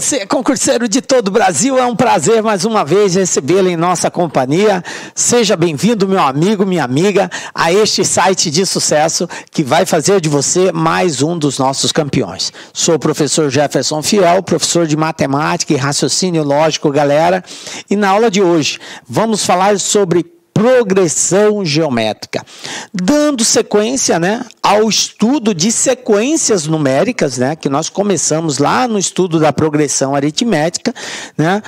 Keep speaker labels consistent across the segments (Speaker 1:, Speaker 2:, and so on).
Speaker 1: você, é concurseiro de todo o Brasil, é um prazer mais uma vez recebê-lo em nossa companhia. Seja bem-vindo, meu amigo, minha amiga, a este site de sucesso que vai fazer de você mais um dos nossos campeões. Sou o professor Jefferson Fiel, professor de matemática e raciocínio lógico, galera, e na aula de hoje vamos falar sobre progressão geométrica, dando sequência né, ao estudo de sequências numéricas, né, que nós começamos lá no estudo da progressão aritmética. Né,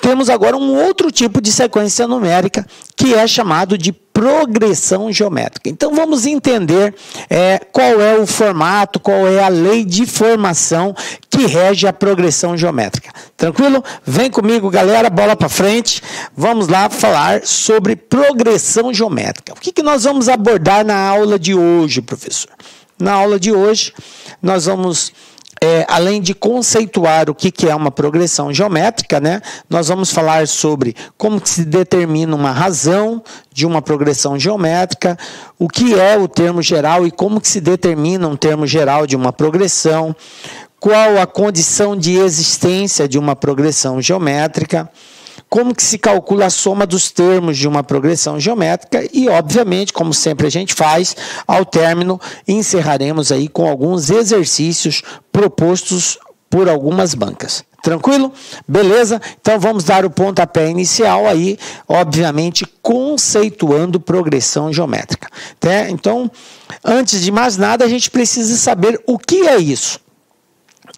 Speaker 1: temos agora um outro tipo de sequência numérica que é chamado de progressão geométrica. Então vamos entender é, qual é o formato, qual é a lei de formação que rege a progressão geométrica. Tranquilo? Vem comigo, galera, bola para frente. Vamos lá falar sobre progressão geométrica. O que, que nós vamos abordar na aula de hoje, professor? Na aula de hoje, nós vamos é, além de conceituar o que, que é uma progressão geométrica, né, nós vamos falar sobre como se determina uma razão de uma progressão geométrica, o que é o termo geral e como que se determina um termo geral de uma progressão, qual a condição de existência de uma progressão geométrica como que se calcula a soma dos termos de uma progressão geométrica e, obviamente, como sempre a gente faz, ao término encerraremos aí com alguns exercícios propostos por algumas bancas. Tranquilo? Beleza? Então vamos dar o pontapé inicial aí, obviamente conceituando progressão geométrica. Né? Então, antes de mais nada, a gente precisa saber o que é isso.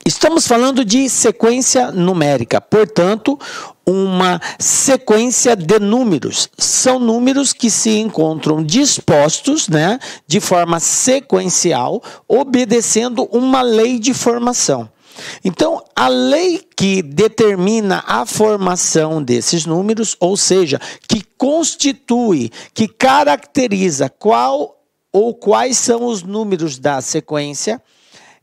Speaker 1: Estamos falando de sequência numérica, portanto, uma sequência de números. São números que se encontram dispostos, né, de forma sequencial, obedecendo uma lei de formação. Então, a lei que determina a formação desses números, ou seja, que constitui, que caracteriza qual ou quais são os números da sequência,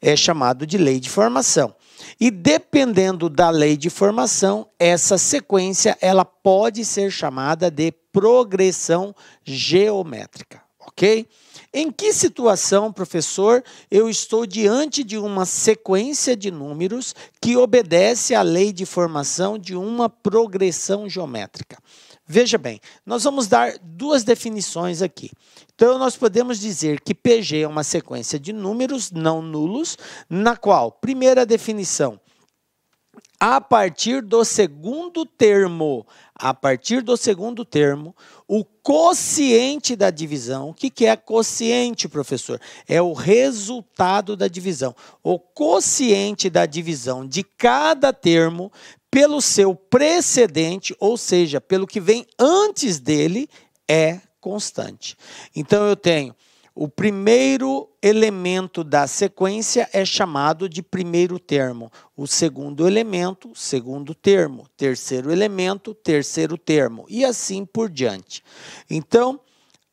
Speaker 1: é chamado de lei de formação. E dependendo da lei de formação, essa sequência ela pode ser chamada de progressão geométrica, ok? Em que situação, professor, eu estou diante de uma sequência de números que obedece à lei de formação de uma progressão geométrica? Veja bem, nós vamos dar duas definições aqui. Então, nós podemos dizer que PG é uma sequência de números não nulos, na qual, primeira definição, a partir do segundo termo, a partir do segundo termo, o quociente da divisão, o que, que é quociente, professor? É o resultado da divisão. O quociente da divisão de cada termo pelo seu precedente, ou seja, pelo que vem antes dele, é constante. Então eu tenho o primeiro elemento da sequência é chamado de primeiro termo, o segundo elemento, segundo termo, terceiro elemento, terceiro termo, e assim por diante. Então,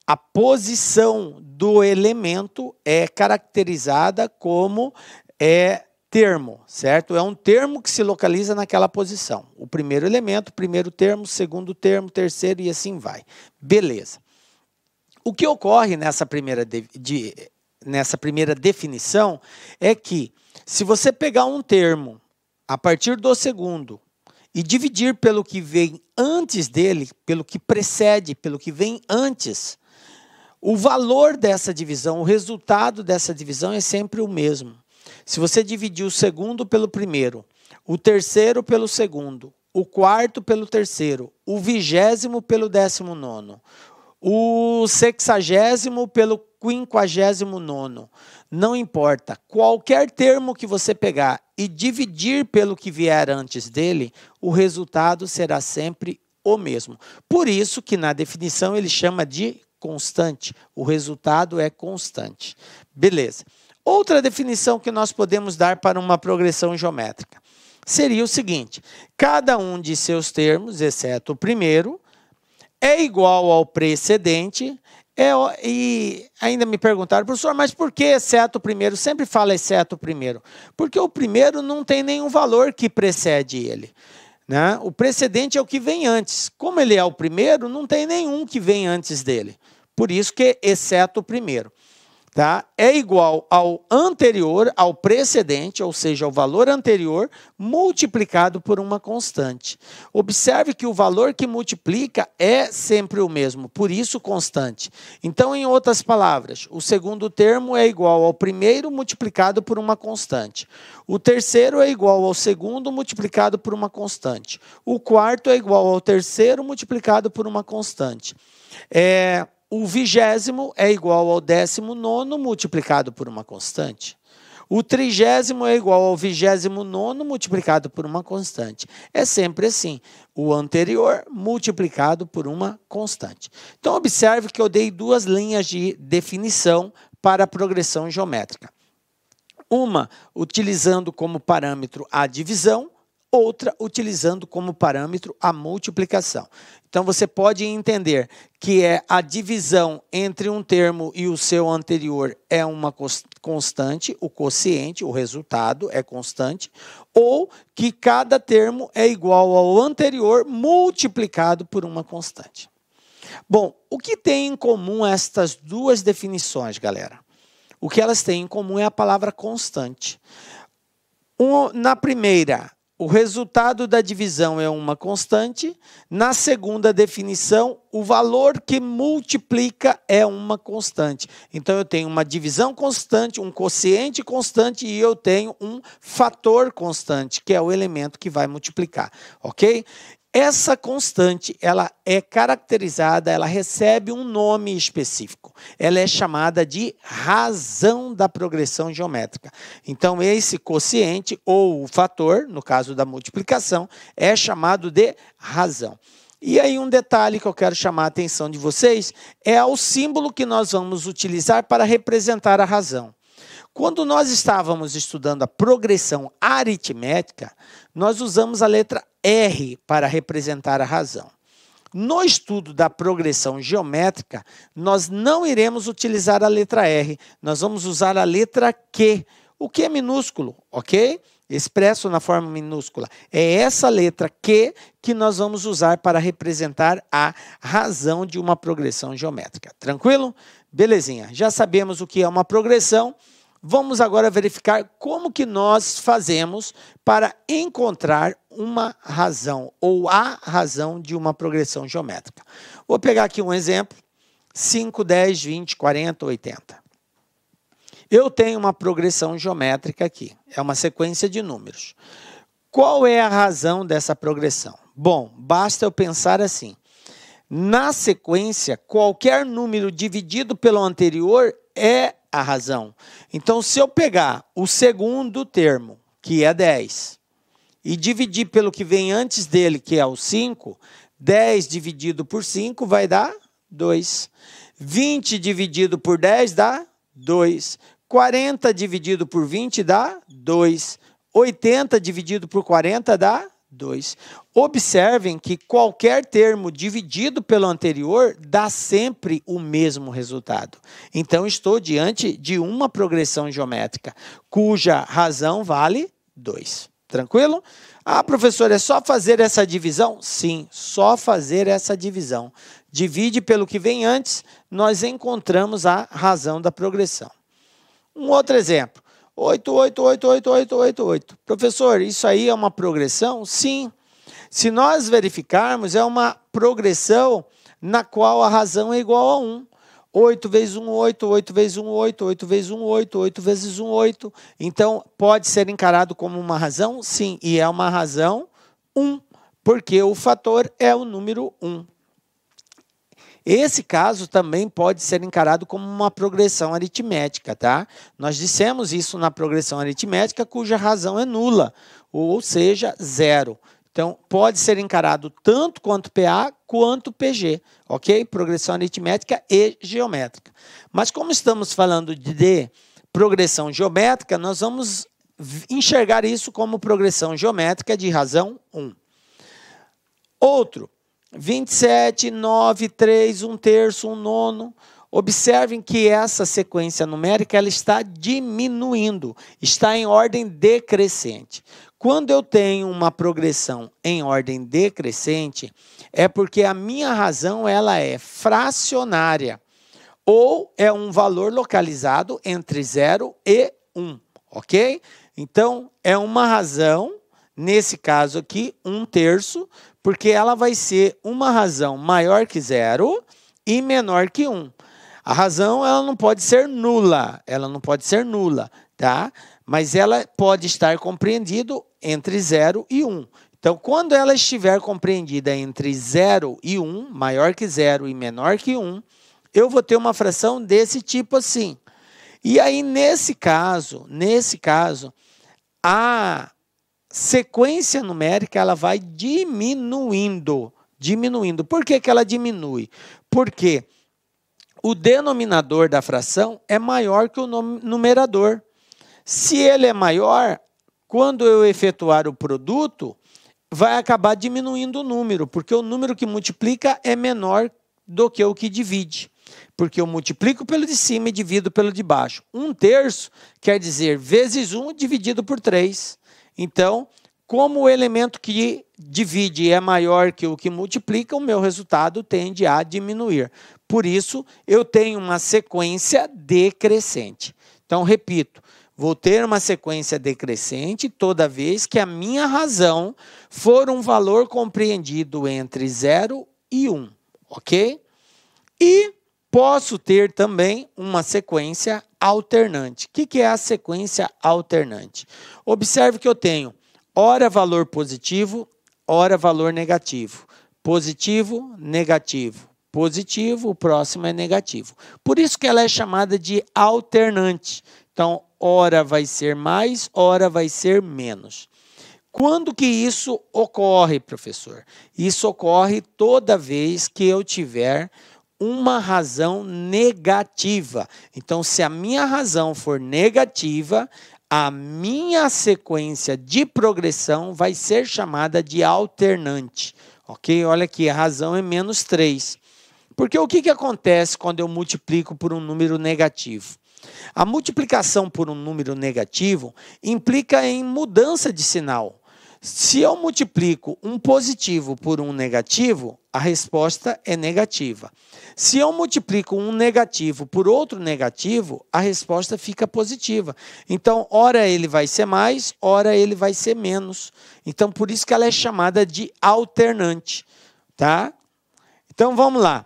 Speaker 1: a posição do elemento é caracterizada como é termo, certo? É um termo que se localiza naquela posição. O primeiro elemento, primeiro termo, segundo termo, terceiro e assim vai. Beleza. O que ocorre nessa primeira, de, de, nessa primeira definição é que se você pegar um termo a partir do segundo e dividir pelo que vem antes dele, pelo que precede, pelo que vem antes, o valor dessa divisão, o resultado dessa divisão é sempre o mesmo. Se você dividir o segundo pelo primeiro, o terceiro pelo segundo, o quarto pelo terceiro, o vigésimo pelo décimo nono, o sexagésimo pelo quinquagésimo nono, não importa, qualquer termo que você pegar e dividir pelo que vier antes dele, o resultado será sempre o mesmo. Por isso que na definição ele chama de constante, o resultado é constante. Beleza. Outra definição que nós podemos dar para uma progressão geométrica seria o seguinte: cada um de seus termos, exceto o primeiro, é igual ao precedente. É, e ainda me perguntaram, professor, mas por que exceto o primeiro? Sempre fala exceto o primeiro. Porque o primeiro não tem nenhum valor que precede ele. Né? O precedente é o que vem antes. Como ele é o primeiro, não tem nenhum que vem antes dele. Por isso que exceto o primeiro tá? é igual ao anterior, ao precedente, ou seja, ao valor anterior, multiplicado por uma constante. Observe que o valor que multiplica é sempre o mesmo, por isso constante. Então, em outras palavras, o segundo termo é igual ao primeiro multiplicado por uma constante. O terceiro é igual ao segundo multiplicado por uma constante. O quarto é igual ao terceiro multiplicado por uma constante. É o vigésimo é igual ao décimo nono multiplicado por uma constante. O trigésimo é igual ao vigésimo nono multiplicado por uma constante. É sempre assim, o anterior multiplicado por uma constante. Então, observe que eu dei duas linhas de definição para a progressão geométrica. Uma utilizando como parâmetro a divisão outra utilizando como parâmetro a multiplicação. Então você pode entender que é a divisão entre um termo e o seu anterior é uma constante, o quociente, o resultado é constante, ou que cada termo é igual ao anterior multiplicado por uma constante. Bom, o que tem em comum estas duas definições, galera? O que elas têm em comum é a palavra constante. Um, na primeira, o resultado da divisão é uma constante. Na segunda definição, o valor que multiplica é uma constante. Então, eu tenho uma divisão constante, um quociente constante e eu tenho um fator constante, que é o elemento que vai multiplicar. Ok? Essa constante, ela é caracterizada, ela recebe um nome específico. Ela é chamada de razão da progressão geométrica. Então, esse quociente ou o fator, no caso da multiplicação, é chamado de razão. E aí um detalhe que eu quero chamar a atenção de vocês é o símbolo que nós vamos utilizar para representar a razão. Quando nós estávamos estudando a progressão aritmética, nós usamos a letra R para representar a razão. No estudo da progressão geométrica, nós não iremos utilizar a letra R, nós vamos usar a letra Q, o que é minúsculo, ok? Expresso na forma minúscula. É essa letra Q que nós vamos usar para representar a razão de uma progressão geométrica. Tranquilo? Belezinha. Já sabemos o que é uma progressão. Vamos agora verificar como que nós fazemos para encontrar uma razão ou a razão de uma progressão geométrica. Vou pegar aqui um exemplo, 5, 10, 20, 40, 80. Eu tenho uma progressão geométrica aqui, é uma sequência de números. Qual é a razão dessa progressão? Bom, basta eu pensar assim. Na sequência, qualquer número dividido pelo anterior é a razão. Então, se eu pegar o segundo termo, que é 10, e dividir pelo que vem antes dele, que é o 5, 10 dividido por 5 vai dar 2. 20 dividido por 10 dá 2. 40 dividido por 20 dá 2. 80 dividido por 40 dá 2. 2. Observem que qualquer termo dividido pelo anterior dá sempre o mesmo resultado. Então, estou diante de uma progressão geométrica, cuja razão vale 2. Tranquilo? Ah, professor, é só fazer essa divisão? Sim, só fazer essa divisão. Divide pelo que vem antes, nós encontramos a razão da progressão. Um outro exemplo. 8, 8, 8, 8, 8, 8, 8. Professor, isso aí é uma progressão? Sim. Se nós verificarmos, é uma progressão na qual a razão é igual a 1. 8 vezes 1, 8, 8 vezes 1, 8, 8 vezes 1, 8, 8 vezes 1, 8. Então, pode ser encarado como uma razão? Sim, e é uma razão 1, porque o fator é o número 1. Esse caso também pode ser encarado como uma progressão aritmética, tá? Nós dissemos isso na progressão aritmética, cuja razão é nula, ou seja, zero. Então, pode ser encarado tanto quanto PA quanto PG, ok? Progressão aritmética e geométrica. Mas como estamos falando de progressão geométrica, nós vamos enxergar isso como progressão geométrica de razão 1. Outro, 27, 9, 3, 1 terço, 1 nono. Observem que essa sequência numérica ela está diminuindo, está em ordem decrescente. Quando eu tenho uma progressão em ordem decrescente, é porque a minha razão ela é fracionária ou é um valor localizado entre 0 e 1, um, ok? Então, é uma razão nesse caso aqui, um terço, porque ela vai ser uma razão maior que zero e menor que um. A razão ela não pode ser nula, ela não pode ser nula, tá? Mas ela pode estar compreendido entre 0 e 1. Um. Então, quando ela estiver compreendida entre 0 e 1, um, maior que 0 e menor que 1, um, eu vou ter uma fração desse tipo assim. E aí, nesse caso, nesse caso, a sequência numérica ela vai diminuindo, diminuindo. Por que, que ela diminui? Porque o denominador da fração é maior que o numerador. Se ele é maior, quando eu efetuar o produto, vai acabar diminuindo o número, porque o número que multiplica é menor do que o que divide. Porque eu multiplico pelo de cima e divido pelo de baixo. Um terço quer dizer vezes um dividido por três então, como o elemento que divide é maior que o que multiplica, o meu resultado tende a diminuir. Por isso, eu tenho uma sequência decrescente. Então, repito, vou ter uma sequência decrescente toda vez que a minha razão for um valor compreendido entre 0 e 1, um, ok? E Posso ter também uma sequência alternante. O que, que é a sequência alternante? Observe que eu tenho hora valor positivo, hora valor negativo. Positivo, negativo. Positivo, o próximo é negativo. Por isso que ela é chamada de alternante. Então, hora vai ser mais, hora vai ser menos. Quando que isso ocorre, professor? Isso ocorre toda vez que eu tiver uma razão negativa. Então, se a minha razão for negativa, a minha sequência de progressão vai ser chamada de alternante. Ok? Olha aqui, a razão é menos 3. Porque o que, que acontece quando eu multiplico por um número negativo? A multiplicação por um número negativo implica em mudança de sinal. Se eu multiplico um positivo por um negativo, a resposta é negativa. Se eu multiplico um negativo por outro negativo, a resposta fica positiva. Então, ora ele vai ser mais, ora ele vai ser menos. Então, por isso que ela é chamada de alternante, tá? Então, vamos lá.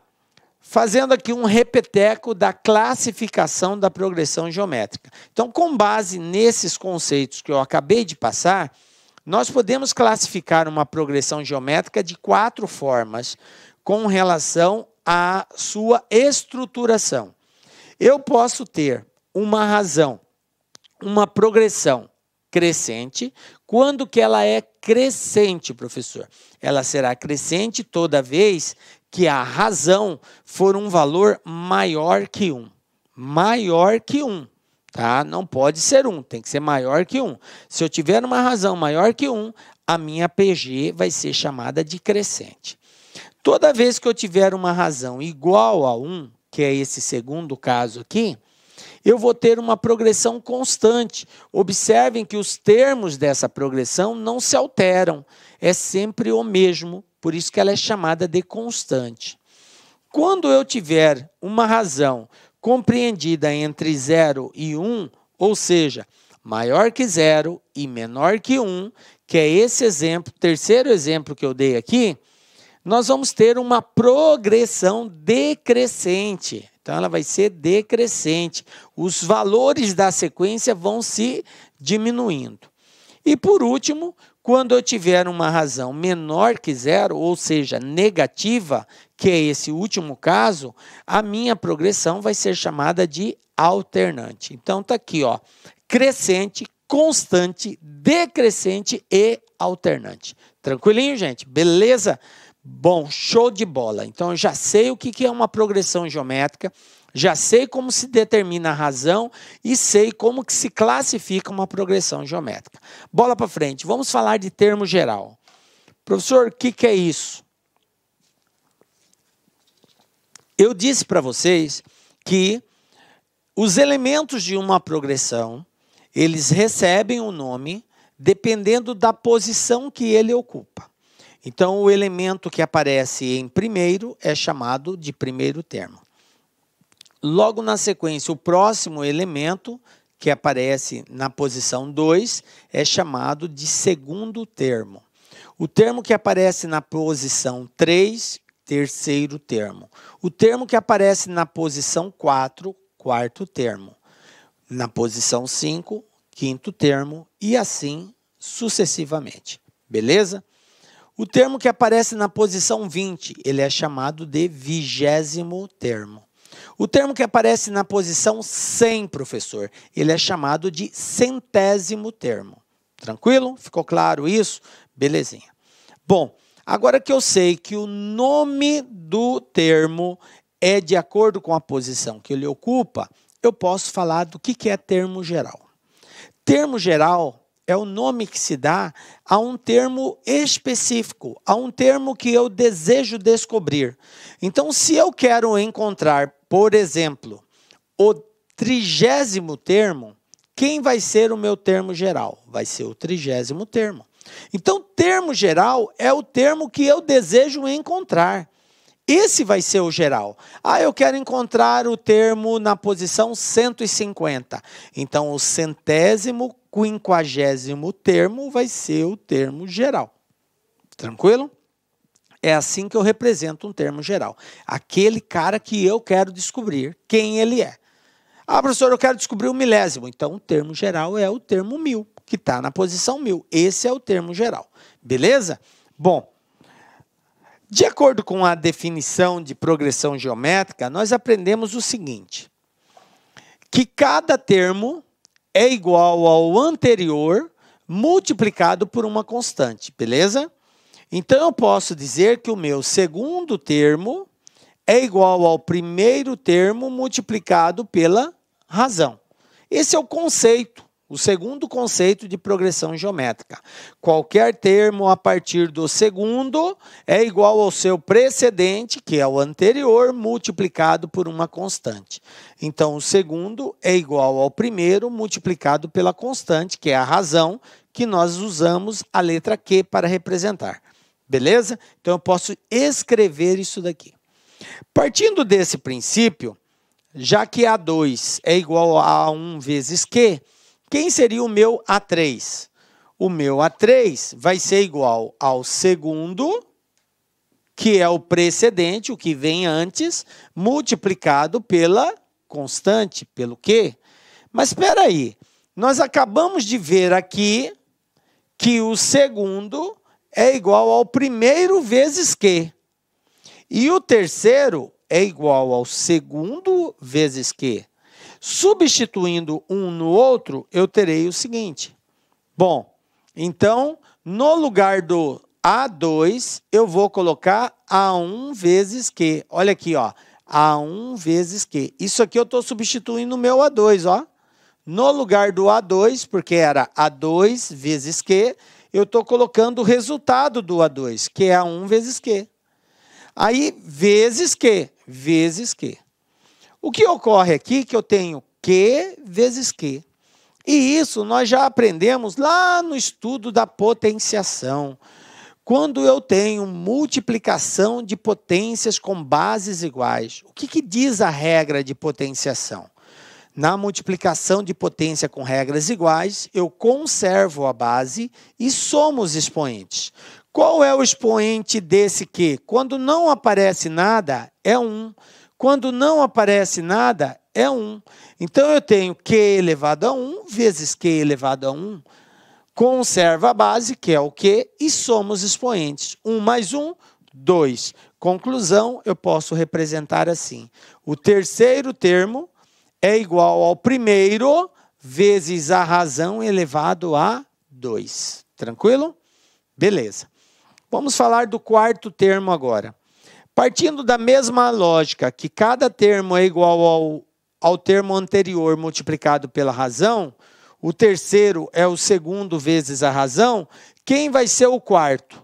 Speaker 1: Fazendo aqui um repeteco da classificação da progressão geométrica. Então, com base nesses conceitos que eu acabei de passar, nós podemos classificar uma progressão geométrica de quatro formas com relação à sua estruturação. Eu posso ter uma razão, uma progressão crescente, quando que ela é crescente, professor? Ela será crescente toda vez que a razão for um valor maior que 1. Maior que 1. Tá? Não pode ser um, tem que ser maior que um. Se eu tiver uma razão maior que um, a minha PG vai ser chamada de crescente. Toda vez que eu tiver uma razão igual a 1, que é esse segundo caso aqui, eu vou ter uma progressão constante. Observem que os termos dessa progressão não se alteram, é sempre o mesmo, por isso que ela é chamada de constante. Quando eu tiver uma razão compreendida entre 0 e 1, um, ou seja, maior que zero e menor que um, que é esse exemplo, terceiro exemplo que eu dei aqui, nós vamos ter uma progressão decrescente. Então, ela vai ser decrescente. Os valores da sequência vão se diminuindo. E por último, quando eu tiver uma razão menor que zero, ou seja, negativa, que é esse último caso, a minha progressão vai ser chamada de alternante. Então tá aqui, ó, crescente, constante, decrescente e alternante. Tranquilinho, gente? Beleza? Bom, show de bola. Então eu já sei o que é uma progressão geométrica. Já sei como se determina a razão e sei como que se classifica uma progressão geométrica. Bola para frente. Vamos falar de termo geral. Professor, o que, que é isso? Eu disse para vocês que os elementos de uma progressão, eles recebem o um nome dependendo da posição que ele ocupa. Então, o elemento que aparece em primeiro é chamado de primeiro termo. Logo na sequência, o próximo elemento que aparece na posição 2 é chamado de segundo termo. O termo que aparece na posição 3, terceiro termo. O termo que aparece na posição 4, quarto termo. Na posição 5, quinto termo e assim sucessivamente. Beleza? O termo que aparece na posição 20, ele é chamado de vigésimo termo. O termo que aparece na posição 100, professor, ele é chamado de centésimo termo. Tranquilo? Ficou claro isso? Belezinha. Bom, agora que eu sei que o nome do termo é de acordo com a posição que ele ocupa, eu posso falar do que é termo geral. Termo geral é o nome que se dá a um termo específico, a um termo que eu desejo descobrir. Então, se eu quero encontrar por exemplo, o trigésimo termo, quem vai ser o meu termo geral? Vai ser o trigésimo termo. Então, termo geral é o termo que eu desejo encontrar. Esse vai ser o geral. Ah, eu quero encontrar o termo na posição 150. Então, o centésimo quinquagésimo termo vai ser o termo geral. Tranquilo? É assim que eu represento um termo geral. Aquele cara que eu quero descobrir quem ele é. Ah, professor, eu quero descobrir o milésimo. Então, o termo geral é o termo mil, que está na posição mil. Esse é o termo geral. Beleza? Bom, de acordo com a definição de progressão geométrica, nós aprendemos o seguinte: que cada termo é igual ao anterior multiplicado por uma constante, beleza? Então eu posso dizer que o meu segundo termo é igual ao primeiro termo multiplicado pela razão. Esse é o conceito, o segundo conceito de progressão geométrica. Qualquer termo a partir do segundo é igual ao seu precedente, que é o anterior, multiplicado por uma constante. Então, o segundo é igual ao primeiro multiplicado pela constante, que é a razão que nós usamos a letra Q para representar. Beleza? Então eu posso escrever isso daqui. Partindo desse princípio, já que A2 é igual a A1 vezes Q, quem seria o meu A3? O meu A3 vai ser igual ao segundo, que é o precedente, o que vem antes, multiplicado pela constante, pelo Q. Mas espera aí, nós acabamos de ver aqui que o segundo é igual ao primeiro vezes que. E o terceiro é igual ao segundo vezes que. Substituindo um no outro, eu terei o seguinte. Bom, então, no lugar do A2, eu vou colocar A1 vezes que. Olha aqui, ó. A1 vezes que. Isso aqui eu estou substituindo o meu A2, ó. No lugar do A2, porque era A2 vezes que, eu estou colocando o resultado do A2, que é A1 vezes Q. Aí, vezes Q, vezes Q. O que ocorre aqui é que eu tenho Q vezes Q. E isso nós já aprendemos lá no estudo da potenciação. Quando eu tenho multiplicação de potências com bases iguais, o que, que diz a regra de potenciação? Na multiplicação de potência com regras iguais, eu conservo a base e somos expoentes. Qual é o expoente desse que, quando não aparece nada, é 1. Quando não aparece nada, é 1. Então eu tenho q elevado a 1 vezes q elevado a 1. Conserva a base, que é o q, e somos expoentes. 1 mais 1, 2. Conclusão, eu posso representar assim. O terceiro termo é igual ao primeiro vezes a razão elevado a 2. Tranquilo? Beleza. Vamos falar do quarto termo agora. Partindo da mesma lógica, que cada termo é igual ao, ao termo anterior multiplicado pela razão, o terceiro é o segundo vezes a razão, quem vai ser o quarto?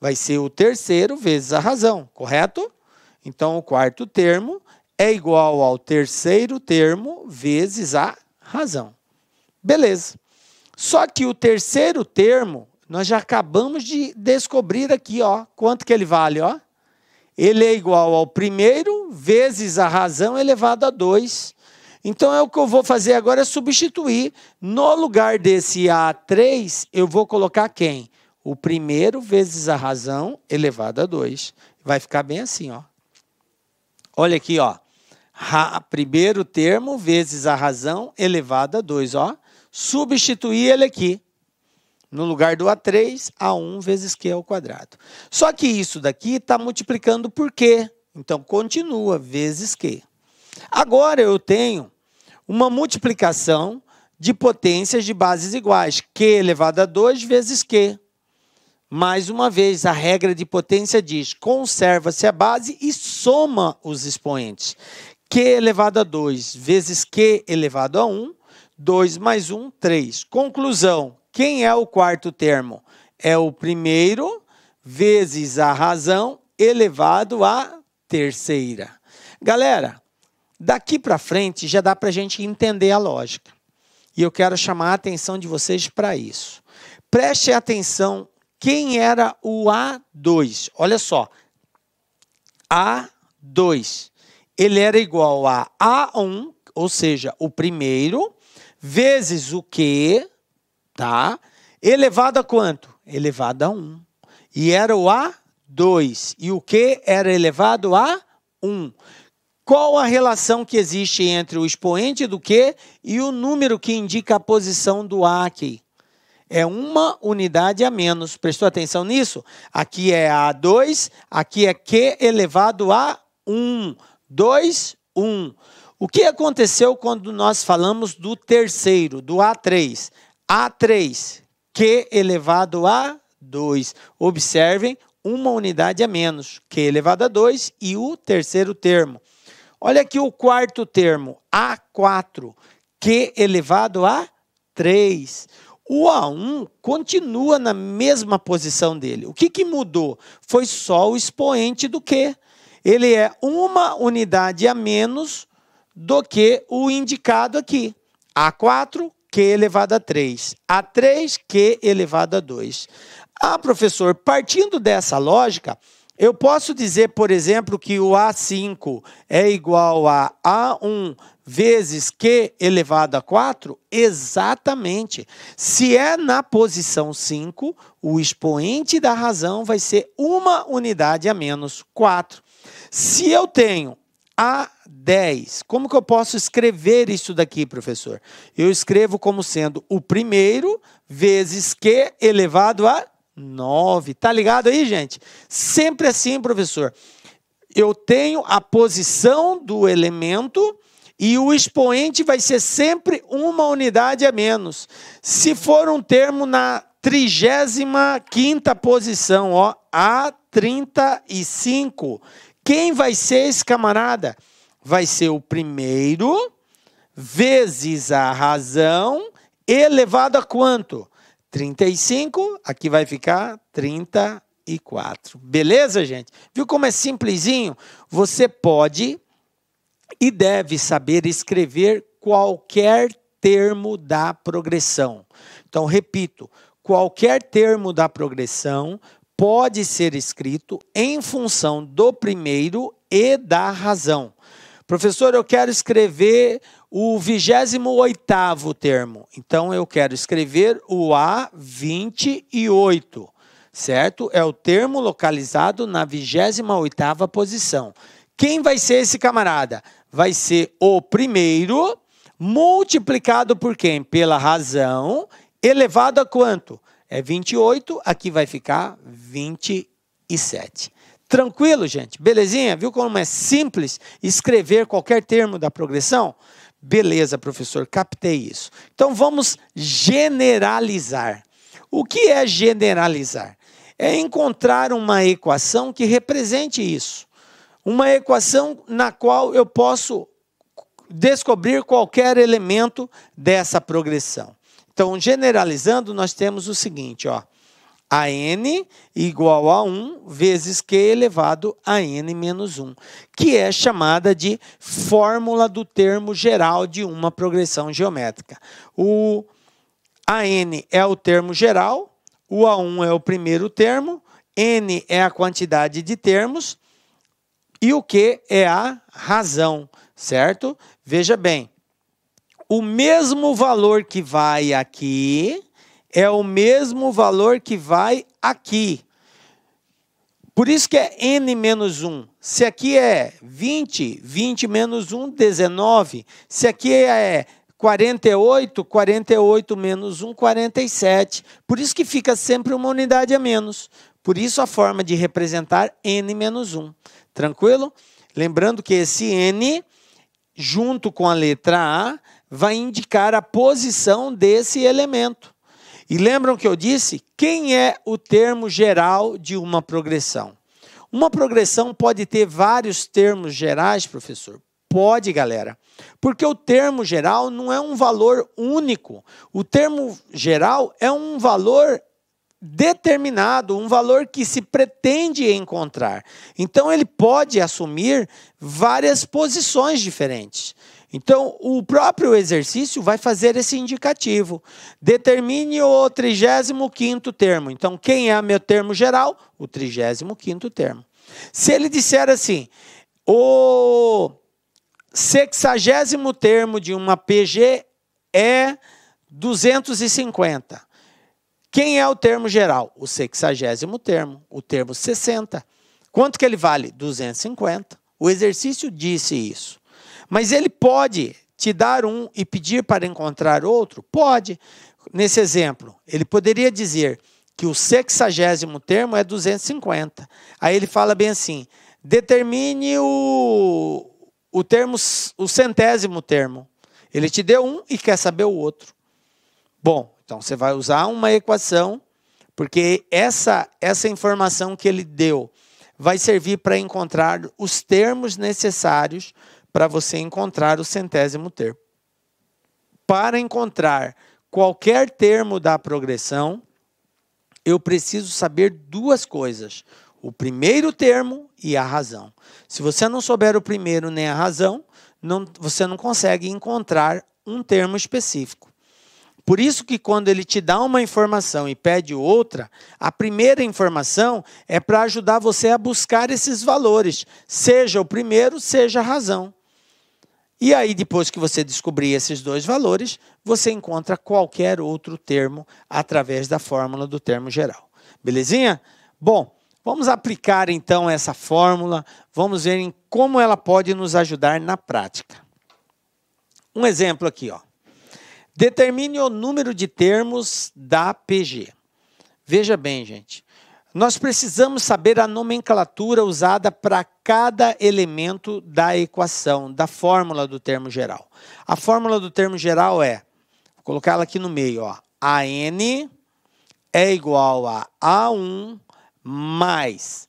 Speaker 1: Vai ser o terceiro vezes a razão, correto? Então, o quarto termo é igual ao terceiro termo vezes a razão. Beleza. Só que o terceiro termo, nós já acabamos de descobrir aqui, ó, quanto que ele vale, ó. Ele é igual ao primeiro vezes a razão elevado a 2. Então é o que eu vou fazer agora é substituir. No lugar desse A3, eu vou colocar quem? O primeiro vezes a razão elevado a 2. Vai ficar bem assim, ó. Olha aqui, ó. Ra, primeiro termo vezes a razão elevada a 2, ó. Substituir ele aqui. No lugar do A3, A1 vezes Q ao quadrado. Só que isso daqui está multiplicando por Q. Então, continua, vezes Q. Agora eu tenho uma multiplicação de potências de bases iguais. Q elevado a 2 vezes Q. Mais uma vez, a regra de potência diz: conserva-se a base e soma os expoentes. Q elevado a 2 vezes Q elevado a 1, 2 mais 1, 3. Conclusão, quem é o quarto termo? É o primeiro vezes a razão elevado à terceira. Galera, daqui para frente já dá para a gente entender a lógica. E eu quero chamar a atenção de vocês para isso. Preste atenção quem era o A2. Olha só. A2 ele era igual a A1, ou seja, o primeiro, vezes o Q, tá? Elevado a quanto? Elevado a 1. E era o A2. E o Q era elevado a 1. Qual a relação que existe entre o expoente do Q e o número que indica a posição do A aqui? É uma unidade a menos. Prestou atenção nisso? Aqui é A2, aqui é Q elevado a 1. 2, 1. O que aconteceu quando nós falamos do terceiro, do A3? A3, Q elevado a 2. Observem, uma unidade a menos, Q elevado a 2 e o terceiro termo. Olha aqui o quarto termo, A4, Q elevado a 3. O A1 continua na mesma posição dele. O que, que mudou? Foi só o expoente do Q ele é uma unidade a menos do que o indicado aqui. A4, Q elevado a 3. A3, Q elevado a 2. Ah, professor, partindo dessa lógica, eu posso dizer, por exemplo, que o A5 é igual a A1 vezes Q elevado a 4? Exatamente. Se é na posição 5, o expoente da razão vai ser uma unidade a menos 4. Se eu tenho A10, como que eu posso escrever isso daqui, professor? Eu escrevo como sendo o primeiro vezes Q elevado a 9. Tá ligado aí, gente? Sempre assim, professor. Eu tenho a posição do elemento e o expoente vai ser sempre uma unidade a menos. Se for um termo na 35 posição, ó, A35, quem vai ser esse camarada? Vai ser o primeiro vezes a razão elevado a quanto? 35, aqui vai ficar 34. Beleza, gente? Viu como é simplesinho? Você pode e deve saber escrever qualquer termo da progressão. Então, repito, qualquer termo da progressão pode ser escrito em função do primeiro e da razão. Professor, eu quero escrever o 28º termo. Então, eu quero escrever o A28, certo? É o termo localizado na 28ª posição. Quem vai ser esse camarada? Vai ser o primeiro multiplicado por quem? Pela razão, elevado a quanto? é 28, aqui vai ficar 27. Tranquilo, gente? Belezinha? Viu como é simples escrever qualquer termo da progressão? Beleza, professor, captei isso. Então vamos generalizar. O que é generalizar? É encontrar uma equação que represente isso. Uma equação na qual eu posso descobrir qualquer elemento dessa progressão. Então, generalizando, nós temos o seguinte, ó. A n igual a 1 vezes q elevado a n menos 1, que é chamada de fórmula do termo geral de uma progressão geométrica. O a n é o termo geral, o A1 é o primeiro termo, N é a quantidade de termos e o Q é a razão, certo? Veja bem, o mesmo valor que vai aqui é o mesmo valor que vai aqui. Por isso que é n menos 1. Se aqui é 20, 20 menos 1, 19. Se aqui é 48, 48 menos 1, 47. Por isso que fica sempre uma unidade a menos. Por isso a forma de representar n menos 1. Tranquilo? Lembrando que esse n, junto com a letra a, vai indicar a posição desse elemento. E lembram que eu disse quem é o termo geral de uma progressão? Uma progressão pode ter vários termos gerais, professor? Pode, galera. Porque o termo geral não é um valor único. O termo geral é um valor determinado, um valor que se pretende encontrar. Então ele pode assumir várias posições diferentes. Então, o próprio exercício vai fazer esse indicativo. Determine o 35º termo. Então, quem é meu termo geral? O 35º termo. Se ele disser assim, o sexagésimo termo de uma PG é 250. Quem é o termo geral? O sexagésimo termo, o termo 60. Quanto que ele vale? 250. O exercício disse isso. Mas ele pode te dar um e pedir para encontrar outro? Pode. Nesse exemplo, ele poderia dizer que o sexagésimo termo é 250. Aí ele fala bem assim: determine o, o termo, o centésimo termo. Ele te deu um e quer saber o outro. Bom, então você vai usar uma equação, porque essa essa informação que ele deu vai servir para encontrar os termos necessários para você encontrar o centésimo termo. Para encontrar qualquer termo da progressão, eu preciso saber duas coisas: o primeiro termo e a razão. Se você não souber o primeiro nem a razão, não, você não consegue encontrar um termo específico. Por isso que quando ele te dá uma informação e pede outra, a primeira informação é para ajudar você a buscar esses valores, seja o primeiro, seja a razão. E aí, depois que você descobrir esses dois valores, você encontra qualquer outro termo através da fórmula do termo geral. Belezinha? Bom, vamos aplicar então essa fórmula, vamos ver em como ela pode nos ajudar na prática. Um exemplo aqui, ó. Determine o número de termos da PG. Veja bem, gente. Nós precisamos saber a nomenclatura usada para cada elemento da equação, da fórmula do termo geral. A fórmula do termo geral é, vou colocar ela aqui no meio, ó, AN é igual a A1 mais,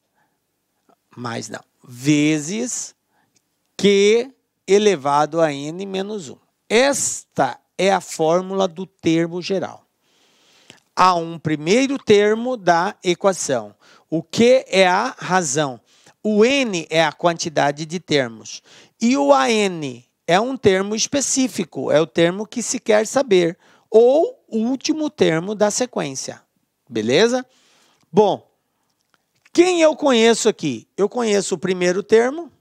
Speaker 1: mais não, vezes Q elevado a N menos 1. Esta é a fórmula do termo geral a um primeiro termo da equação. O Q é a razão. O N é a quantidade de termos. E o AN é um termo específico, é o termo que se quer saber, ou o último termo da sequência. Beleza? Bom, quem eu conheço aqui? Eu conheço o primeiro termo?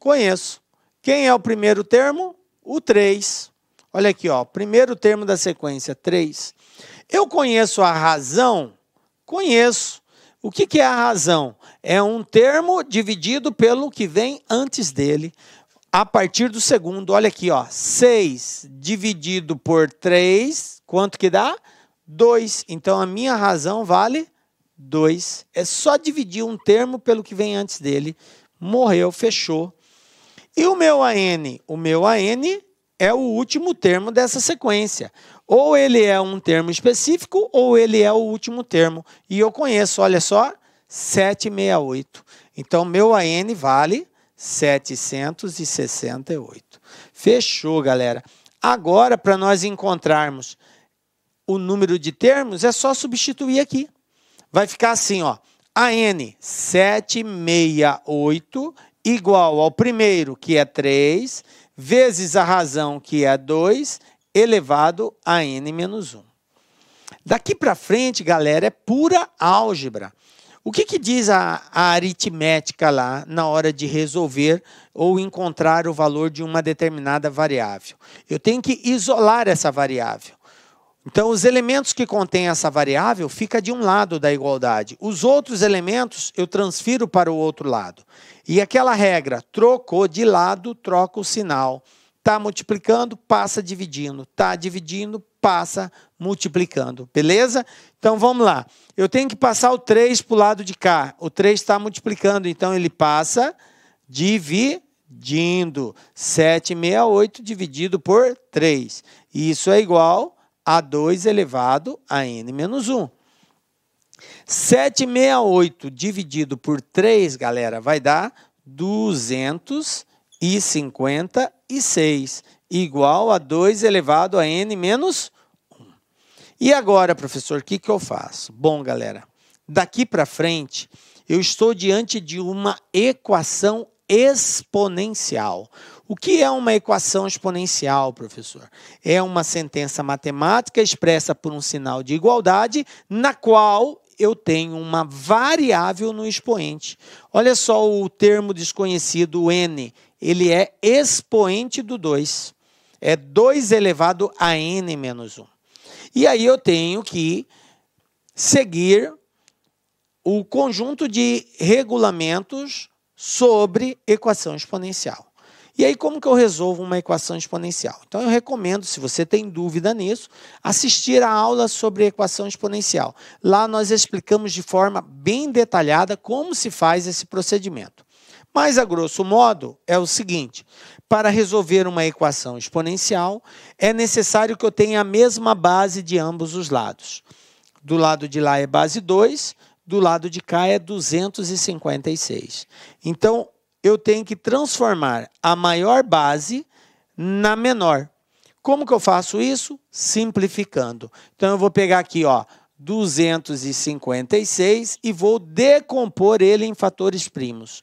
Speaker 1: Conheço. Quem é o primeiro termo? O 3. Olha aqui, ó, primeiro termo da sequência, 3. Eu conheço a razão? Conheço. O que, que é a razão? É um termo dividido pelo que vem antes dele, a partir do segundo. Olha aqui, ó. 6 dividido por 3, quanto que dá? 2. Então a minha razão vale 2. É só dividir um termo pelo que vem antes dele. Morreu, fechou. E o meu AN? O meu AN é o último termo dessa sequência. Ou ele é um termo específico, ou ele é o último termo. E eu conheço, olha só, 768. Então, meu AN vale 768. Fechou, galera. Agora, para nós encontrarmos o número de termos, é só substituir aqui. Vai ficar assim, ó. AN 768 igual ao primeiro, que é 3, vezes a razão, que é 2, elevado a n menos 1. Daqui para frente, galera, é pura álgebra. O que, que diz a, a, aritmética lá na hora de resolver ou encontrar o valor de uma determinada variável? Eu tenho que isolar essa variável. Então, os elementos que contêm essa variável fica de um lado da igualdade. Os outros elementos eu transfiro para o outro lado. E aquela regra, trocou de lado, troca o sinal. Está multiplicando, passa dividindo. Está dividindo, passa multiplicando. Beleza? Então vamos lá. Eu tenho que passar o 3 para o lado de cá. O 3 está multiplicando, então ele passa dividindo. 768 dividido por 3. Isso é igual a 2 elevado a n menos 1. 768 dividido por 3, galera, vai dar 250 e 6 igual a 2 elevado a n menos 1. E agora, professor, o que, que eu faço? Bom, galera, daqui para frente eu estou diante de uma equação exponencial. O que é uma equação exponencial, professor? É uma sentença matemática expressa por um sinal de igualdade na qual eu tenho uma variável no expoente. Olha só o termo desconhecido n ele é expoente do 2. É 2 elevado a n menos 1. E aí eu tenho que seguir o conjunto de regulamentos sobre equação exponencial. E aí, como que eu resolvo uma equação exponencial? Então, eu recomendo, se você tem dúvida nisso, assistir a aula sobre equação exponencial. Lá nós explicamos de forma bem detalhada como se faz esse procedimento. Mas, a grosso modo, é o seguinte: para resolver uma equação exponencial, é necessário que eu tenha a mesma base de ambos os lados. Do lado de lá é base 2, do lado de cá é 256. Então, eu tenho que transformar a maior base na menor. Como que eu faço isso? Simplificando. Então, eu vou pegar aqui, ó, 256 e vou decompor ele em fatores primos.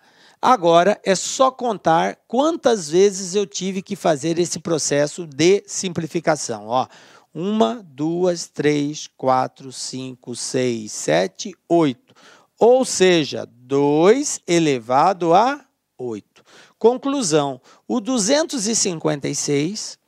Speaker 1: Agora é só contar quantas vezes eu tive que fazer esse processo de simplificação. Ó, uma, duas, três, quatro, cinco, seis, sete, oito. Ou seja, 2 elevado a 8. Conclusão: o 256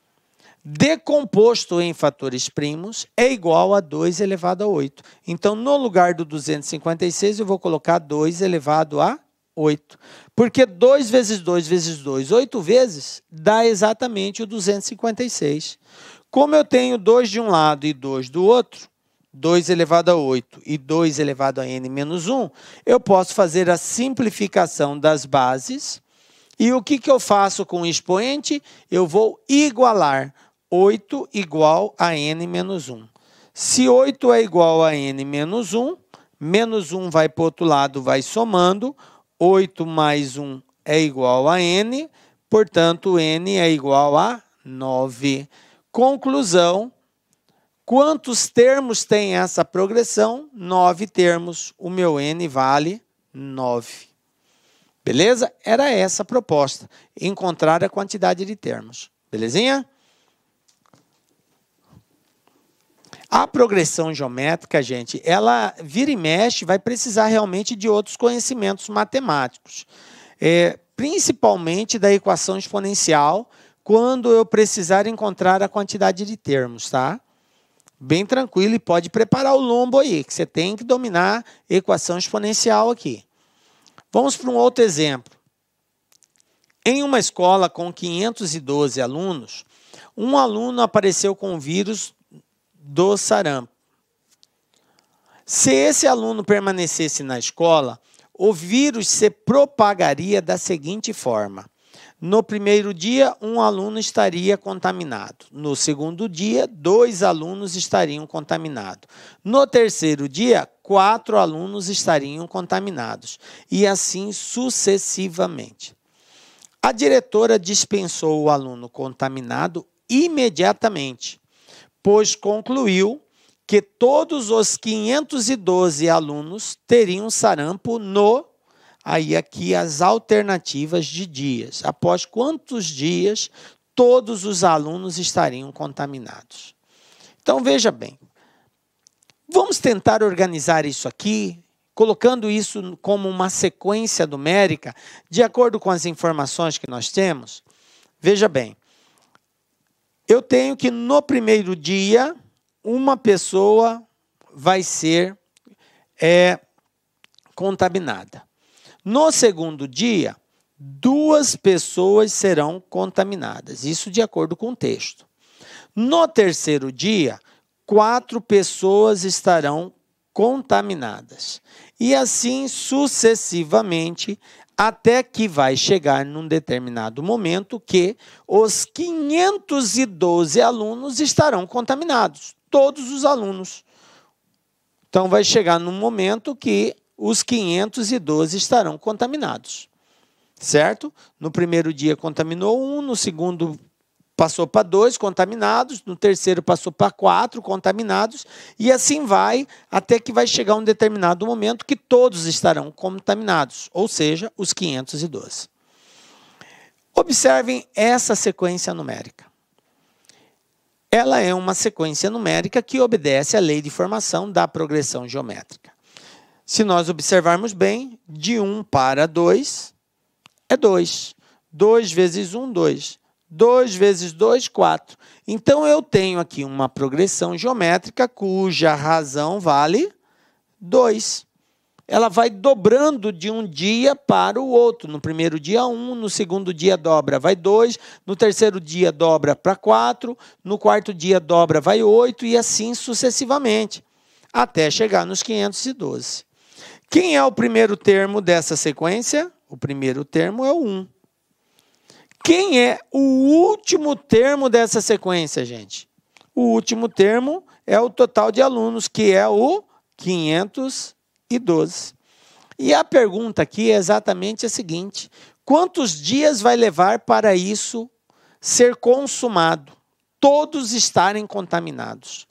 Speaker 1: decomposto em fatores primos é igual a 2 elevado a 8. Então, no lugar do 256, eu vou colocar 2 elevado a 8. Porque 2 vezes 2 vezes 2, 8 vezes, dá exatamente o 256. Como eu tenho 2 de um lado e 2 do outro, 2 elevado a 8 e 2 elevado a n menos 1, eu posso fazer a simplificação das bases. E o que, que eu faço com o expoente? Eu vou igualar 8 igual a n menos 1. Se 8 é igual a n menos 1, menos 1 vai para o outro lado, vai somando. 8 mais 1 é igual a n, portanto, n é igual a 9. Conclusão: quantos termos tem essa progressão? 9 termos. O meu n vale 9. Beleza? Era essa a proposta: encontrar a quantidade de termos. Belezinha? A progressão geométrica, gente, ela vira e mexe, vai precisar realmente de outros conhecimentos matemáticos, é, principalmente da equação exponencial, quando eu precisar encontrar a quantidade de termos, tá? Bem tranquilo e pode preparar o lombo aí, que você tem que dominar equação exponencial aqui. Vamos para um outro exemplo. Em uma escola com 512 alunos, um aluno apareceu com o vírus do sarampo. Se esse aluno permanecesse na escola, o vírus se propagaria da seguinte forma: no primeiro dia, um aluno estaria contaminado. No segundo dia, dois alunos estariam contaminados. No terceiro dia, quatro alunos estariam contaminados. E assim sucessivamente. A diretora dispensou o aluno contaminado imediatamente pois concluiu que todos os 512 alunos teriam sarampo no aí aqui as alternativas de dias. Após quantos dias todos os alunos estariam contaminados? Então veja bem. Vamos tentar organizar isso aqui, colocando isso como uma sequência numérica, de acordo com as informações que nós temos. Veja bem, eu tenho que no primeiro dia uma pessoa vai ser é, contaminada. No segundo dia, duas pessoas serão contaminadas, isso de acordo com o texto. No terceiro dia, quatro pessoas estarão contaminadas. E assim sucessivamente até que vai chegar num determinado momento que os 512 alunos estarão contaminados, todos os alunos. Então vai chegar num momento que os 512 estarão contaminados. Certo? No primeiro dia contaminou um, no segundo passou para dois contaminados, no terceiro passou para quatro contaminados, e assim vai até que vai chegar um determinado momento que todos estarão contaminados, ou seja, os 512. Observem essa sequência numérica. Ela é uma sequência numérica que obedece à lei de formação da progressão geométrica. Se nós observarmos bem, de 1 para 2 é 2. 2 vezes 1, 2. 2 vezes 2, 4. Então, eu tenho aqui uma progressão geométrica cuja razão vale 2. Ela vai dobrando de um dia para o outro. No primeiro dia, 1, um, no segundo dia, dobra, vai 2, no terceiro dia, dobra para 4, no quarto dia, dobra, vai 8 e assim sucessivamente, até chegar nos 512. Quem é o primeiro termo dessa sequência? O primeiro termo é o 1. Quem é o último termo dessa sequência, gente? O último termo é o total de alunos, que é o 512. E a pergunta aqui é exatamente a seguinte: quantos dias vai levar para isso ser consumado? Todos estarem contaminados.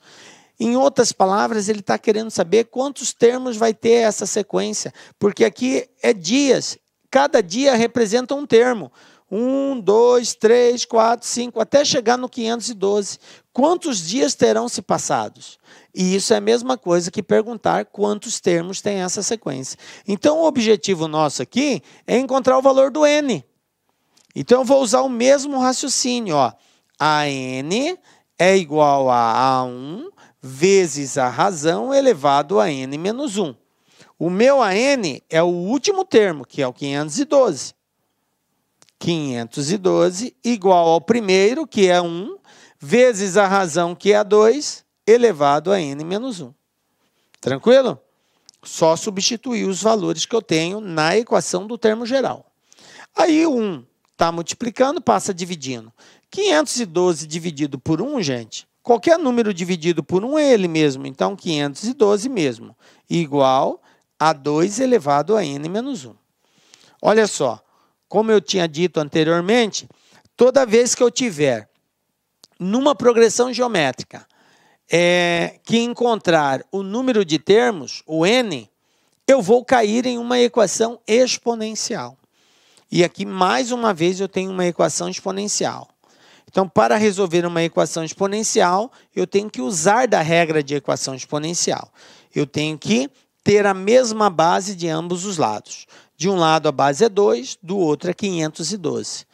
Speaker 1: Em outras palavras, ele está querendo saber quantos termos vai ter essa sequência, porque aqui é dias, cada dia representa um termo. Um, dois, três, quatro, cinco, até chegar no 512. Quantos dias terão se passados? E isso é a mesma coisa que perguntar quantos termos tem essa sequência. Então, o objetivo nosso aqui é encontrar o valor do n. Então, eu vou usar o mesmo raciocínio. Ó. A n é igual a A1 vezes a razão elevado a n menos 1. O meu a n é o último termo, que é o 512. 512 igual ao primeiro, que é 1, vezes a razão, que é 2, elevado a n menos 1. Tranquilo? Só substituir os valores que eu tenho na equação do termo geral. Aí o 1 está multiplicando, passa dividindo. 512 dividido por 1, gente, qualquer número dividido por 1 é ele mesmo. Então, 512 mesmo, igual a 2 elevado a n menos 1. Olha só, como eu tinha dito anteriormente, toda vez que eu tiver numa progressão geométrica é, que encontrar o número de termos, o n, eu vou cair em uma equação exponencial. E aqui, mais uma vez, eu tenho uma equação exponencial. Então, para resolver uma equação exponencial, eu tenho que usar da regra de equação exponencial. Eu tenho que ter a mesma base de ambos os lados. De um lado a base é 2, do outro é 512.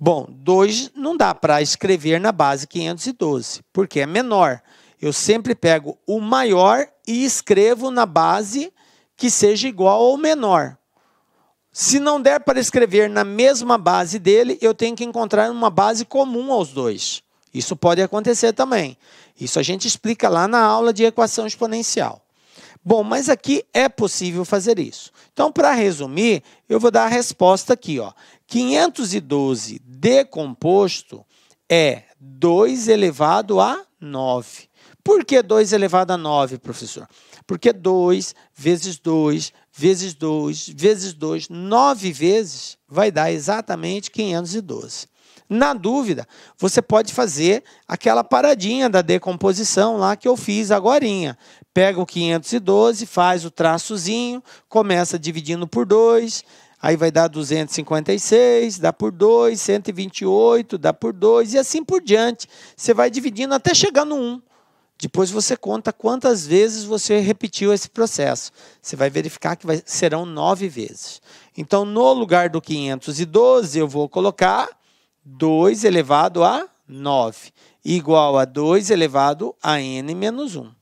Speaker 1: Bom, 2 não dá para escrever na base 512, porque é menor. Eu sempre pego o maior e escrevo na base que seja igual ou menor. Se não der para escrever na mesma base dele, eu tenho que encontrar uma base comum aos dois. Isso pode acontecer também. Isso a gente explica lá na aula de equação exponencial. Bom, mas aqui é possível fazer isso. Então, para resumir, eu vou dar a resposta aqui. Ó. 512 decomposto é 2 elevado a 9. Por que 2 elevado a 9, professor? Porque 2 vezes 2 vezes 2 vezes 2, 9 vezes, vai dar exatamente 512. Na dúvida, você pode fazer aquela paradinha da decomposição lá que eu fiz agorinha. Pega o 512, faz o traçozinho, começa dividindo por 2, aí vai dar 256, dá por 2, 128, dá por 2 e assim por diante. Você vai dividindo até chegar no 1. Um. Depois você conta quantas vezes você repetiu esse processo. Você vai verificar que vai, serão nove vezes. Então, no lugar do 512, eu vou colocar 2 elevado a 9, igual a 2 elevado a n menos 1.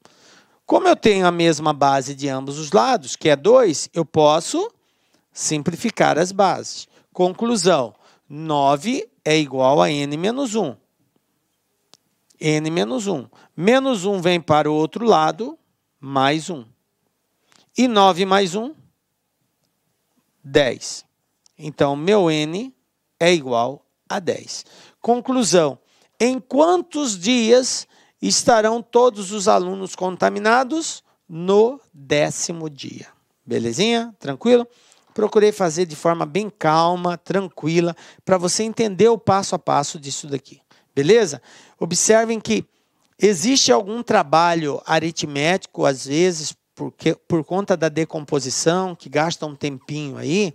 Speaker 1: Como eu tenho a mesma base de ambos os lados, que é 2, eu posso simplificar as bases. Conclusão, 9 é igual a n menos 1. n menos 1. Menos 1 vem para o outro lado, mais 1. E 9 mais 1, 10. Então, meu n é igual a a 10. Conclusão: em quantos dias estarão todos os alunos contaminados? No décimo dia. Belezinha? Tranquilo? Procurei fazer de forma bem calma, tranquila, para você entender o passo a passo disso daqui. Beleza? Observem que existe algum trabalho aritmético, às vezes, porque, por conta da decomposição, que gasta um tempinho aí,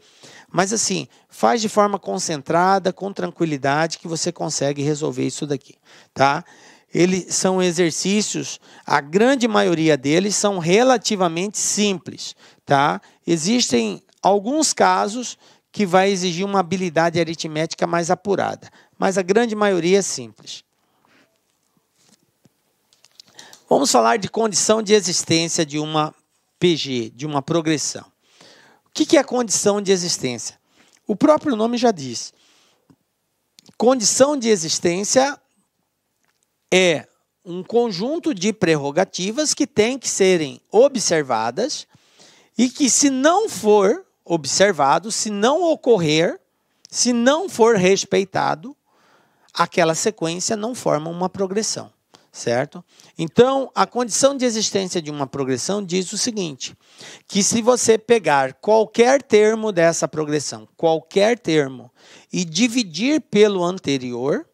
Speaker 1: mas assim, faz de forma concentrada, com tranquilidade, que você consegue resolver isso daqui, tá? Eles são exercícios, a grande maioria deles são relativamente simples, tá? Existem alguns casos que vai exigir uma habilidade aritmética mais apurada, mas a grande maioria é simples. Vamos falar de condição de existência de uma PG, de uma progressão que, que é a condição de existência? O próprio nome já diz. Condição de existência é um conjunto de prerrogativas que têm que serem observadas e que, se não for observado, se não ocorrer, se não for respeitado, aquela sequência não forma uma progressão certo? Então, a condição de existência de uma progressão diz o seguinte: que se você pegar qualquer termo dessa progressão, qualquer termo, e dividir pelo anterior,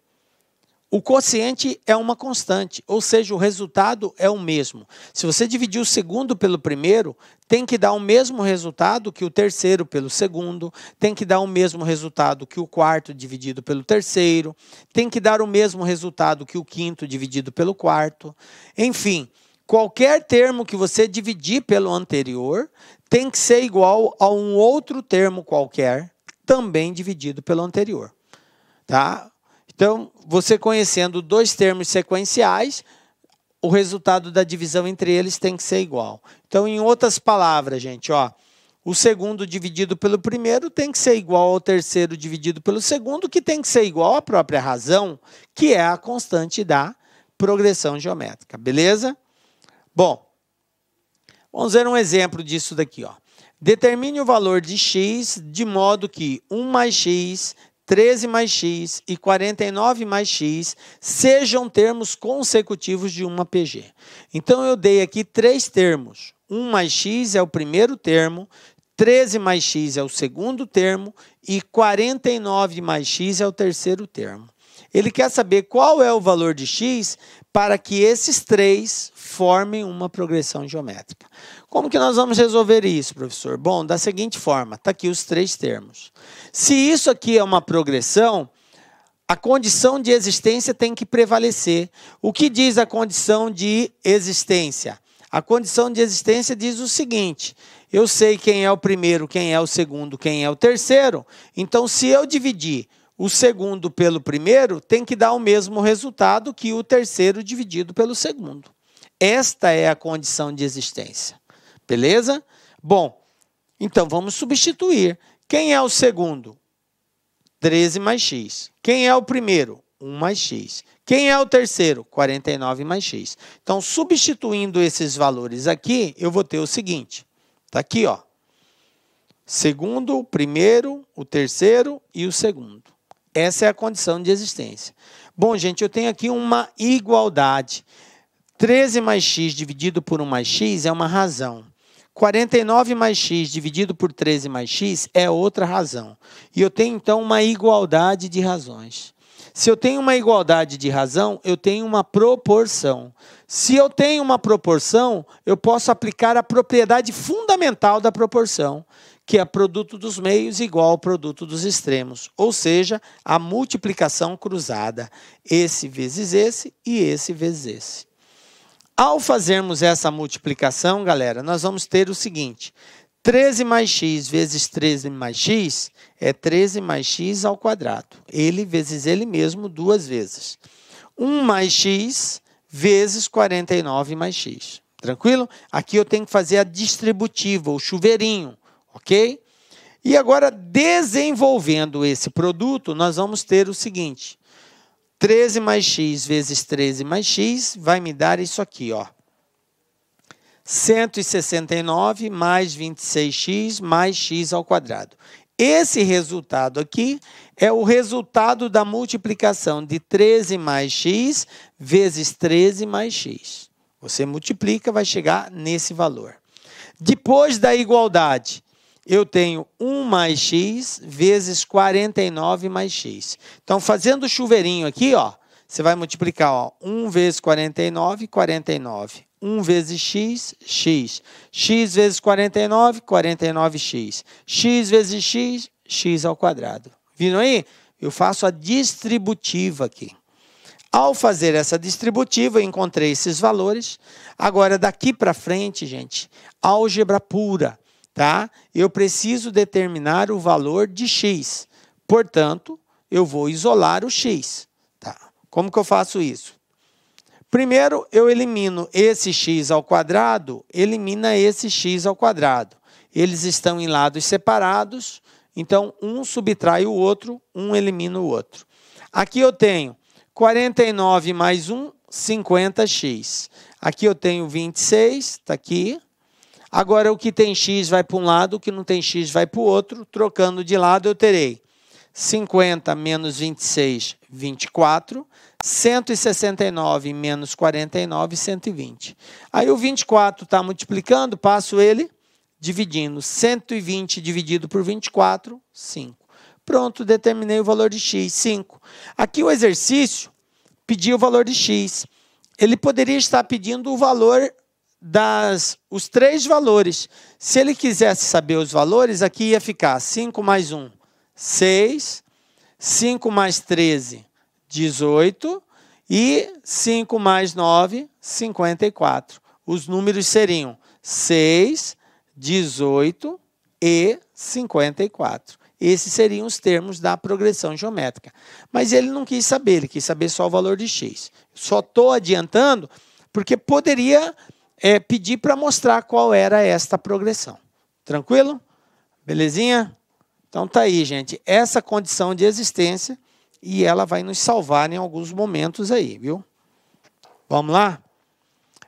Speaker 1: o quociente é uma constante, ou seja, o resultado é o mesmo. Se você dividir o segundo pelo primeiro, tem que dar o mesmo resultado que o terceiro pelo segundo, tem que dar o mesmo resultado que o quarto dividido pelo terceiro, tem que dar o mesmo resultado que o quinto dividido pelo quarto. Enfim, qualquer termo que você dividir pelo anterior tem que ser igual a um outro termo qualquer, também dividido pelo anterior. Tá? Então, você conhecendo dois termos sequenciais, o resultado da divisão entre eles tem que ser igual. Então, em outras palavras, gente, ó, o segundo dividido pelo primeiro tem que ser igual ao terceiro dividido pelo segundo, que tem que ser igual à própria razão, que é a constante da progressão geométrica, beleza? Bom, vamos ver um exemplo disso daqui, ó. Determine o valor de x de modo que 1 mais x 13 mais x e 49 mais x sejam termos consecutivos de uma PG. Então eu dei aqui três termos. 1 mais x é o primeiro termo, 13 mais x é o segundo termo e 49 mais x é o terceiro termo. Ele quer saber qual é o valor de x para que esses três formem uma progressão geométrica. Como que nós vamos resolver isso, professor? Bom, da seguinte forma, está aqui os três termos. Se isso aqui é uma progressão, a condição de existência tem que prevalecer. O que diz a condição de existência? A condição de existência diz o seguinte: eu sei quem é o primeiro, quem é o segundo, quem é o terceiro. Então, se eu dividir o segundo pelo primeiro, tem que dar o mesmo resultado que o terceiro dividido pelo segundo. Esta é a condição de existência. Beleza? Bom, então vamos substituir. Quem é o segundo? 13 mais x. Quem é o primeiro? 1 mais x. Quem é o terceiro? 49 mais x. Então, substituindo esses valores aqui, eu vou ter o seguinte. Está aqui, ó. Segundo, o primeiro, o terceiro e o segundo. Essa é a condição de existência. Bom, gente, eu tenho aqui uma igualdade. 13 mais x dividido por 1 mais x é uma razão. 49 mais x dividido por 13 mais x é outra razão. E eu tenho então uma igualdade de razões. Se eu tenho uma igualdade de razão, eu tenho uma proporção. Se eu tenho uma proporção, eu posso aplicar a propriedade fundamental da proporção, que é produto dos meios igual ao produto dos extremos, ou seja, a multiplicação cruzada, esse vezes esse e esse vezes esse. Ao fazermos essa multiplicação, galera, nós vamos ter o seguinte: 13 mais x vezes 13 mais x é 13 mais x ao quadrado. Ele vezes ele mesmo duas vezes. 1 mais x vezes 49 mais x. Tranquilo? Aqui eu tenho que fazer a distributiva, o chuveirinho, ok? E agora, desenvolvendo esse produto, nós vamos ter o seguinte: 13 mais x vezes 13 mais x vai me dar isso aqui, ó. 169 mais 26x mais x ao quadrado. Esse resultado aqui é o resultado da multiplicação de 13 mais x vezes 13 mais x. Você multiplica, vai chegar nesse valor. Depois da igualdade, eu tenho 1 mais x vezes 49 mais x. Então, fazendo o chuveirinho aqui, ó, você vai multiplicar ó, 1 vezes 49, 49. 1 vezes x, x. x vezes 49, 49x. x vezes x, x ao quadrado. Viram aí? Eu faço a distributiva aqui. Ao fazer essa distributiva, eu encontrei esses valores. Agora, daqui para frente, gente, álgebra pura tá? Eu preciso determinar o valor de x. Portanto, eu vou isolar o x, tá? Como que eu faço isso? Primeiro, eu elimino esse x ao quadrado, elimina esse x ao quadrado. Eles estão em lados separados, então um subtrai o outro, um elimina o outro. Aqui eu tenho 49 mais 1, 50x. Aqui eu tenho 26, está aqui. Agora, o que tem x vai para um lado, o que não tem x vai para o outro. Trocando de lado, eu terei 50 menos 26, 24. 169 menos 49, 120. Aí o 24 está multiplicando, passo ele dividindo. 120 dividido por 24, 5. Pronto, determinei o valor de x, 5. Aqui o exercício pediu o valor de x. Ele poderia estar pedindo o valor das os três valores. Se ele quisesse saber os valores, aqui ia ficar 5 mais 1, 6, 5 mais 13, 18 e 5 mais 9, 54. Os números seriam 6, 18 e 54. Esses seriam os termos da progressão geométrica. Mas ele não quis saber, ele quis saber só o valor de x. Só estou adiantando porque poderia é, pedir para mostrar qual era esta progressão. Tranquilo? Belezinha? Então tá aí, gente. Essa condição de existência e ela vai nos salvar em alguns momentos aí, viu? Vamos lá?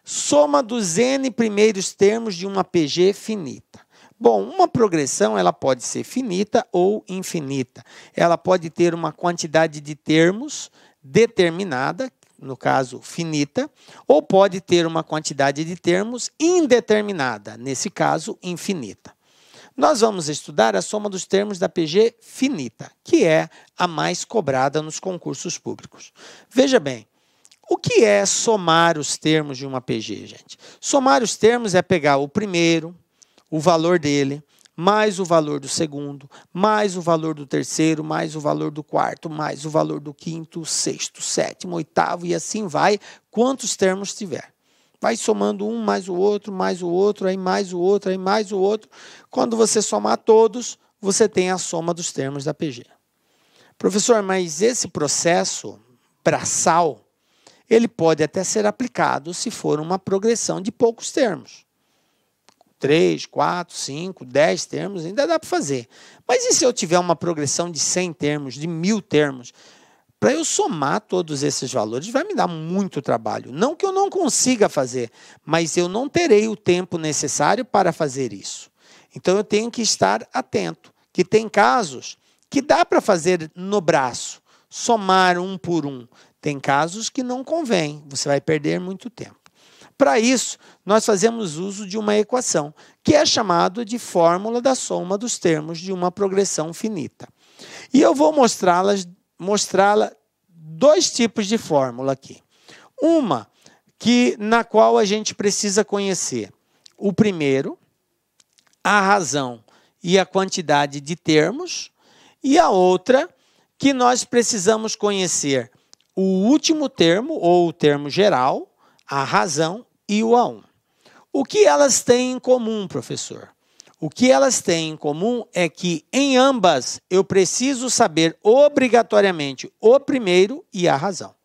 Speaker 1: Soma dos n primeiros termos de uma PG finita. Bom, uma progressão ela pode ser finita ou infinita. Ela pode ter uma quantidade de termos determinada no caso finita, ou pode ter uma quantidade de termos indeterminada, nesse caso infinita. Nós vamos estudar a soma dos termos da PG finita, que é a mais cobrada nos concursos públicos. Veja bem, o que é somar os termos de uma PG, gente? Somar os termos é pegar o primeiro, o valor dele, mais o valor do segundo, mais o valor do terceiro, mais o valor do quarto, mais o valor do quinto, sexto, sétimo, oitavo e assim vai, quantos termos tiver. Vai somando um mais o outro, mais o outro, aí mais o outro, aí mais o outro. Quando você somar todos, você tem a soma dos termos da PG. Professor, mas esse processo braçal, ele pode até ser aplicado se for uma progressão de poucos termos. 3, 4, 5, 10 termos, ainda dá para fazer. Mas e se eu tiver uma progressão de 100 termos, de 1000 termos? Para eu somar todos esses valores vai me dar muito trabalho. Não que eu não consiga fazer, mas eu não terei o tempo necessário para fazer isso. Então eu tenho que estar atento, que tem casos que dá para fazer no braço, somar um por um. Tem casos que não convém, você vai perder muito tempo. Para isso, nós fazemos uso de uma equação, que é chamada de fórmula da soma dos termos de uma progressão finita. E eu vou mostrá-la mostrá dois tipos de fórmula aqui. Uma que na qual a gente precisa conhecer o primeiro, a razão e a quantidade de termos, e a outra que nós precisamos conhecer o último termo ou o termo geral, a razão e o A1. O que elas têm em comum, professor? O que elas têm em comum é que em ambas eu preciso saber obrigatoriamente o primeiro e a razão.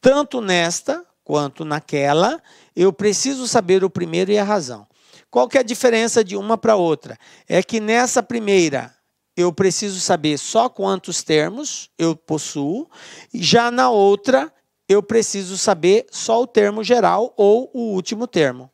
Speaker 1: Tanto nesta quanto naquela, eu preciso saber o primeiro e a razão. Qual que é a diferença de uma para outra? É que nessa primeira eu preciso saber só quantos termos eu possuo, já na outra eu preciso saber só o termo geral ou o último termo.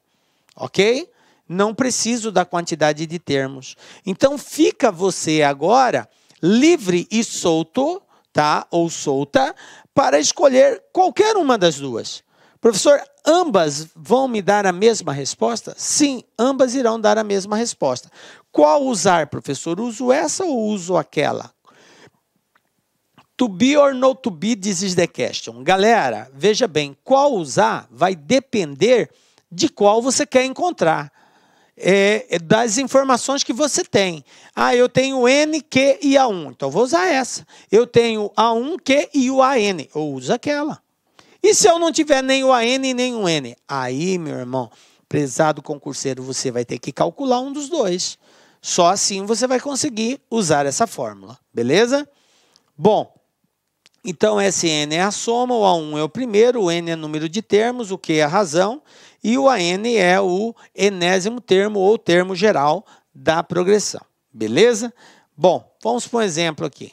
Speaker 1: Ok? Não preciso da quantidade de termos. Então fica você agora livre e solto, tá? Ou solta, para escolher qualquer uma das duas. Professor, ambas vão me dar a mesma resposta? Sim, ambas irão dar a mesma resposta. Qual usar, professor? Uso essa ou uso aquela? To be or not to be, this is the question. Galera, veja bem, qual usar vai depender de qual você quer encontrar. É, é, das informações que você tem. Ah, eu tenho N, Q e A1. Então vou usar essa. Eu tenho A1, Q e o AN. Eu uso aquela. E se eu não tiver nem o AN nem o N? Aí, meu irmão, prezado concurseiro, você vai ter que calcular um dos dois. Só assim você vai conseguir usar essa fórmula, beleza? Bom, então SN é a soma, o A1 é o primeiro, o N é o número de termos, o Q é a razão e o AN é o enésimo termo ou termo geral da progressão. Beleza? Bom, vamos para um exemplo aqui.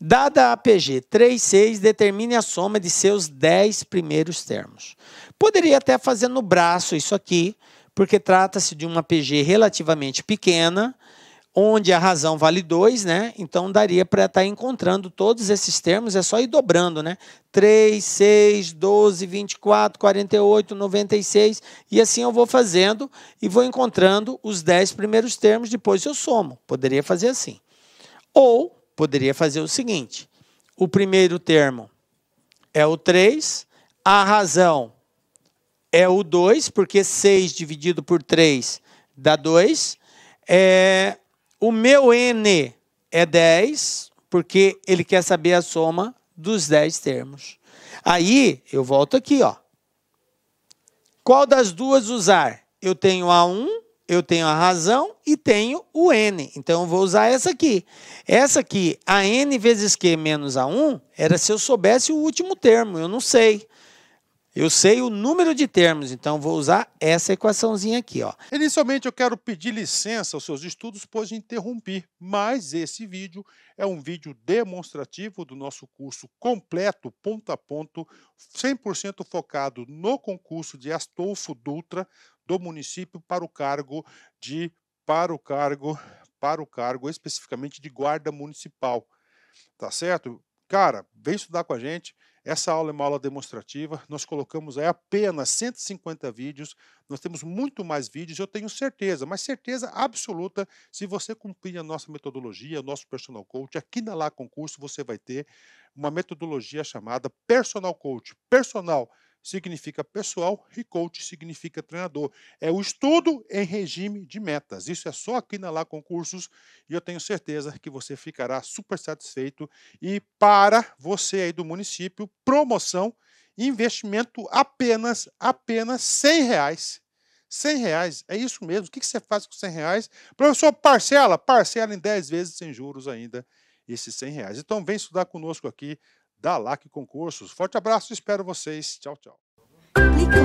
Speaker 1: Dada a APG 36, determine a soma de seus 10 primeiros termos. Poderia até fazer no braço isso aqui, porque trata-se de uma APG relativamente pequena onde a razão vale 2, né? Então daria para estar tá encontrando todos esses termos, é só ir dobrando, né? 3, 6, 12, 24, 48, 96, e assim eu vou fazendo e vou encontrando os 10 primeiros termos, depois eu somo. Poderia fazer assim. Ou poderia fazer o seguinte: o primeiro termo é o 3, a razão é o 2, porque 6 dividido por 3 dá 2. É, o meu N é 10, porque ele quer saber a soma dos 10 termos. Aí, eu volto aqui, ó. Qual das duas usar? Eu tenho a 1, eu tenho a razão e tenho o N. Então, eu vou usar essa aqui. Essa aqui, a N vezes Q menos a 1, era se eu soubesse o último termo. Eu não sei. Eu sei o número de termos, então vou usar essa equaçãozinha aqui. Ó.
Speaker 2: Inicialmente eu quero pedir licença aos seus estudos, pois interrompi, mas esse vídeo é um vídeo demonstrativo do nosso curso completo, ponto a ponto, 100% focado no concurso de Astolfo Dutra do município para o cargo de para o cargo para o cargo especificamente de guarda municipal. Tá certo? Cara, vem estudar com a gente. Essa aula é uma aula demonstrativa, nós colocamos aí apenas 150 vídeos, nós temos muito mais vídeos, eu tenho certeza, mas certeza absoluta, se você cumprir a nossa metodologia, o nosso personal coach, aqui na Lá Concurso você vai ter uma metodologia chamada Personal Coach, Personal significa pessoal e coach significa treinador. É o estudo em regime de metas. Isso é só aqui na Lá Concursos e eu tenho certeza que você ficará super satisfeito. E para você aí do município, promoção, investimento apenas, apenas 100 reais. 100 reais, é isso mesmo. O que você faz com 100 reais? Professor, parcela, parcela em 10 vezes sem juros ainda esses 100 reais. Então vem estudar conosco aqui da LAC Concursos. Forte abraço, espero vocês. Tchau, tchau. Clique,